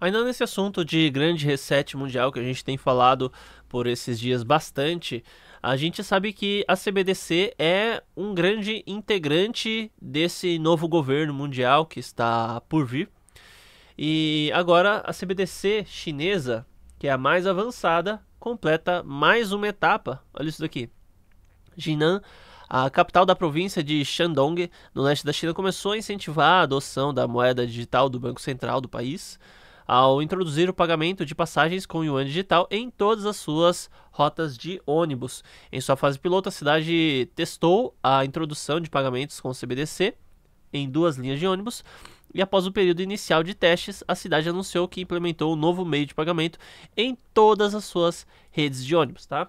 Ainda nesse assunto de grande reset mundial que a gente tem falado por esses dias bastante, a gente sabe que a CBDC é um grande integrante desse novo governo mundial que está por vir. E agora a CBDC chinesa, que é a mais avançada, completa mais uma etapa. Olha isso daqui. Jinan a capital da província de Shandong, no leste da China, começou a incentivar a adoção da moeda digital do Banco Central do país ao introduzir o pagamento de passagens com yuan digital em todas as suas rotas de ônibus. Em sua fase piloto, a cidade testou a introdução de pagamentos com CBDC em duas linhas de ônibus. E após o período inicial de testes, a cidade anunciou que implementou um novo meio de pagamento em todas as suas redes de ônibus, tá?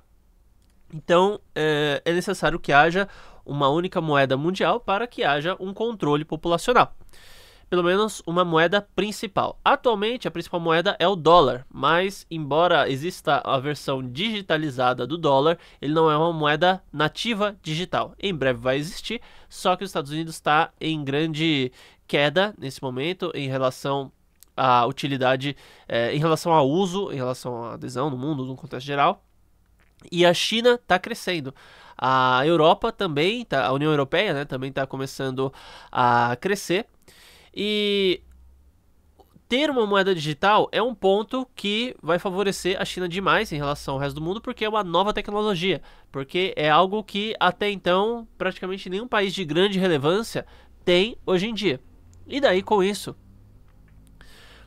Então, é, é necessário que haja uma única moeda mundial para que haja um controle populacional pelo menos uma moeda principal. Atualmente, a principal moeda é o dólar, mas embora exista a versão digitalizada do dólar, ele não é uma moeda nativa digital. Em breve vai existir, só que os Estados Unidos está em grande queda nesse momento em relação à utilidade, eh, em relação ao uso, em relação à adesão no mundo, no contexto geral. E a China está crescendo. A Europa também, tá, a União Europeia né, também está começando a crescer. E ter uma moeda digital é um ponto que vai favorecer a China demais em relação ao resto do mundo, porque é uma nova tecnologia, porque é algo que até então praticamente nenhum país de grande relevância tem hoje em dia. E daí com isso,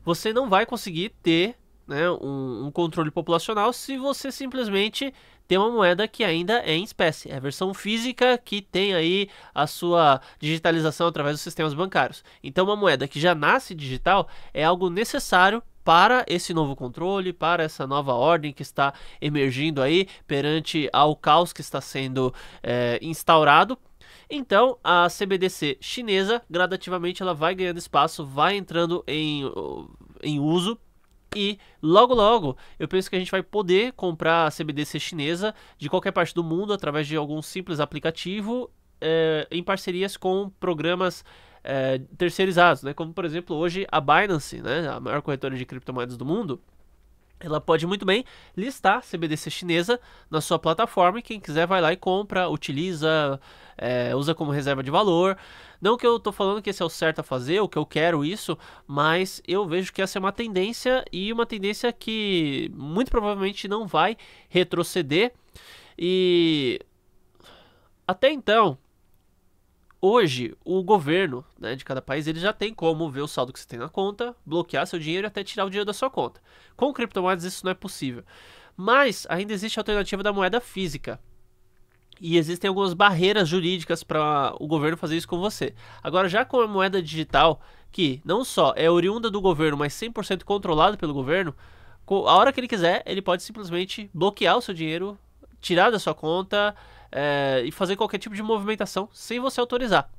você não vai conseguir ter né, um, um controle populacional se você simplesmente tem uma moeda que ainda é em espécie. É a versão física que tem aí a sua digitalização através dos sistemas bancários. Então, uma moeda que já nasce digital é algo necessário para esse novo controle, para essa nova ordem que está emergindo aí perante ao caos que está sendo é, instaurado. Então, a CBDC chinesa, gradativamente, ela vai ganhando espaço, vai entrando em, em uso e logo logo eu penso que a gente vai poder comprar a CBDC chinesa de qualquer parte do mundo através de algum simples aplicativo é, em parcerias com programas é, terceirizados, né? como por exemplo hoje a Binance, né? a maior corretora de criptomoedas do mundo ela pode muito bem listar CBDC chinesa na sua plataforma e quem quiser vai lá e compra, utiliza, é, usa como reserva de valor. Não que eu estou falando que esse é o certo a fazer, ou que eu quero isso, mas eu vejo que essa é uma tendência e uma tendência que muito provavelmente não vai retroceder. E até então, Hoje, o governo né, de cada país ele já tem como ver o saldo que você tem na conta, bloquear seu dinheiro e até tirar o dinheiro da sua conta. Com criptomoedas isso não é possível. Mas ainda existe a alternativa da moeda física. E existem algumas barreiras jurídicas para o governo fazer isso com você. Agora, já com a moeda digital, que não só é oriunda do governo, mas 100% controlada pelo governo, a hora que ele quiser, ele pode simplesmente bloquear o seu dinheiro, tirar da sua conta, é, e fazer qualquer tipo de movimentação sem você autorizar.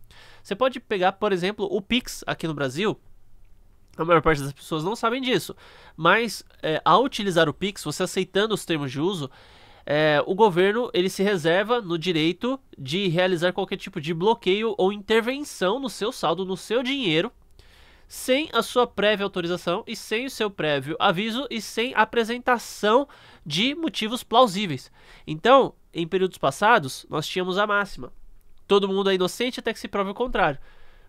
Você pode pegar, por exemplo, o Pix aqui no Brasil. A maior parte das pessoas não sabem disso, mas é, ao utilizar o Pix, você aceitando os termos de uso, é, o governo ele se reserva no direito de realizar qualquer tipo de bloqueio ou intervenção no seu saldo, no seu dinheiro, sem a sua prévia autorização e sem o seu prévio aviso e sem apresentação de motivos plausíveis. Então, em períodos passados, nós tínhamos a máxima: todo mundo é inocente até que se prove o contrário.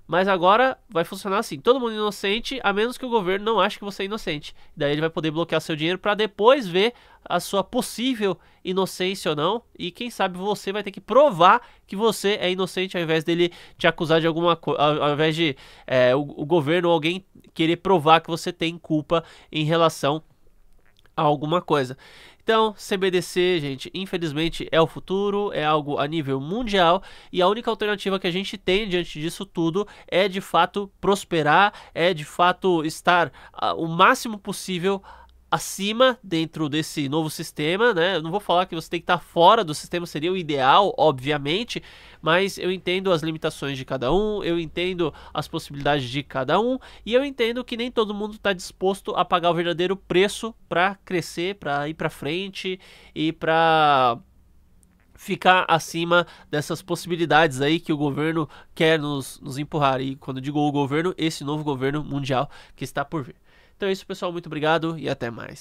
Mas agora vai funcionar assim: todo mundo inocente, a menos que o governo não ache que você é inocente. Daí ele vai poder bloquear seu dinheiro para depois ver a sua possível inocência ou não. E quem sabe você vai ter que provar que você é inocente ao invés dele te acusar de alguma coisa, ao invés de é, o, o governo ou alguém querer provar que você tem culpa em relação alguma coisa. Então, CBDC, gente, infelizmente é o futuro, é algo a nível mundial e a única alternativa que a gente tem diante disso tudo é de fato prosperar, é de fato estar uh, o máximo possível acima dentro desse novo sistema, né? Eu não vou falar que você tem que estar fora do sistema, seria o ideal, obviamente, mas eu entendo as limitações de cada um, eu entendo as possibilidades de cada um e eu entendo que nem todo mundo está disposto a pagar o verdadeiro preço para crescer, para ir para frente e para ficar acima dessas possibilidades aí que o governo quer nos, nos empurrar. E quando digo o governo, esse novo governo mundial que está por vir. Então é isso, pessoal. Muito obrigado e até mais.